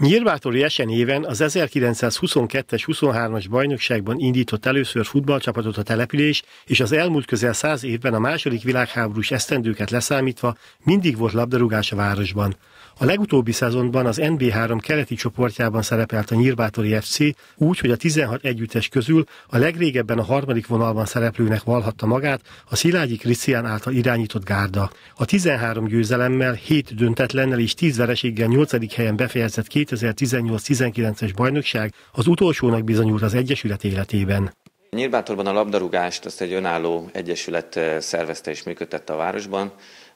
Nyírbátori Esen éven az 1922-es 23-as bajnokságban indított először futballcsapatot a település, és az elmúlt közel száz évben a második világháborús esztendőket leszámítva mindig volt labdarúgás a városban. A legutóbbi szezonban az NB3 keleti csoportjában szerepelt a Nyírbátori FC, úgy, hogy a 16 együttes közül a legrégebben a harmadik vonalban szereplőnek valhatta magát a Szilágyi Krisztián által irányított gárda. A 13 győzelemmel, 7 döntetlennel és 10 vereséggel 8. helyen befejezett 2018-19-es bajnokság az utolsónak bizonyult az Egyesület életében. Nyírbátorban a labdarúgást azt egy önálló egyesület eh, szervezte és működtette a városban.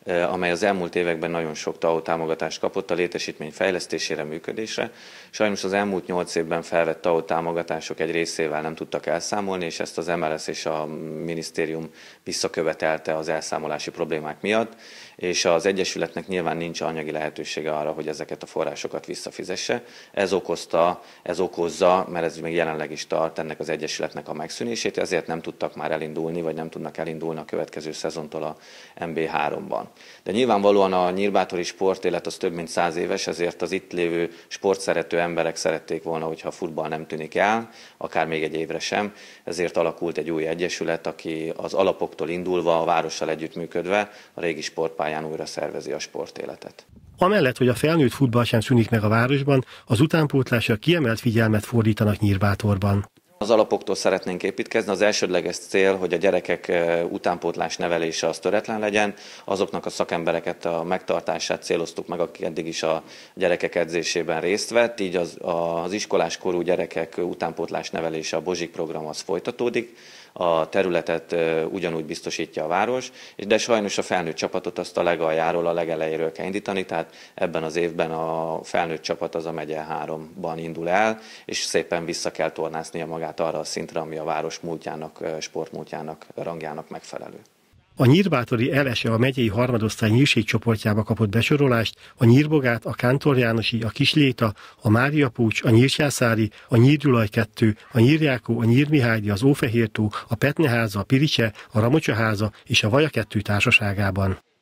Eh, amely az elmúlt években nagyon sok TAO támogatást kapott a létesítmény fejlesztésére, működésre. Sajnos az elmúlt nyolc évben felvett TAO támogatások egy részével nem tudtak elszámolni, és ezt az MLS és a minisztérium visszakövetelte az elszámolási problémák miatt, és az Egyesületnek nyilván nincs anyagi lehetősége arra, hogy ezeket a forrásokat visszafizesse. Ez okozta, ez okozza, mert ez még jelenleg is tart ennek az Egyesületnek a megszűnését, ezért nem tudtak már elindulni, vagy nem tudnak elindulni a következő szezontól a MB3-ban. De nyilvánvalóan a nyírbátori sportélet az több mint száz éves, ezért az itt lévő sportszerető emberek szerették volna, hogyha a futball nem tűnik el, akár még egy évre sem, ezért alakult egy új egyesület, aki az alapoktól indulva, a várossal együttműködve a régi sportpályán újra szervezi a sportéletet. Amellett, hogy a felnőtt futball sem szűnik meg a városban, az utánpótlásra kiemelt figyelmet fordítanak Nyírbátorban. Az alapoktól szeretnénk építkezni. Az elsődleges cél, hogy a gyerekek eh, utánpótlás nevelése az töretlen legyen. Azoknak a szakembereket a megtartását céloztuk meg, akik eddig is a gyerekek edzésében részt vett. Így az, az iskolás korú gyerekek utánpótlás nevelése, a Bozsik program az folytatódik a területet eh, ugyanúgy biztosítja a város, de sajnos a felnőtt csapatot azt a legaljáról, a legelejéről kell indítani, tehát ebben az évben a felnőtt csapat az a megye háromban indul el, és szépen vissza kell tornáznia magát tehát arra a szintre, ami a város múltjának, sportmúltjának, rangjának megfelelő. A Nyírbátori elese a megyei harmadosztály nyírségcsoportjába csoportjába kapott besorolást, a Nyírbogát, a Kántor Jánosi, a Kisléta, a Mária Púcs, a Nyírsászári, a Nyírgyulaj 2, a Nyírjákó, a Nyírmihágyi, az Ófehértó, a Petneháza, a Pirice, a Ramocsaháza és a Vaja 2 társaságában.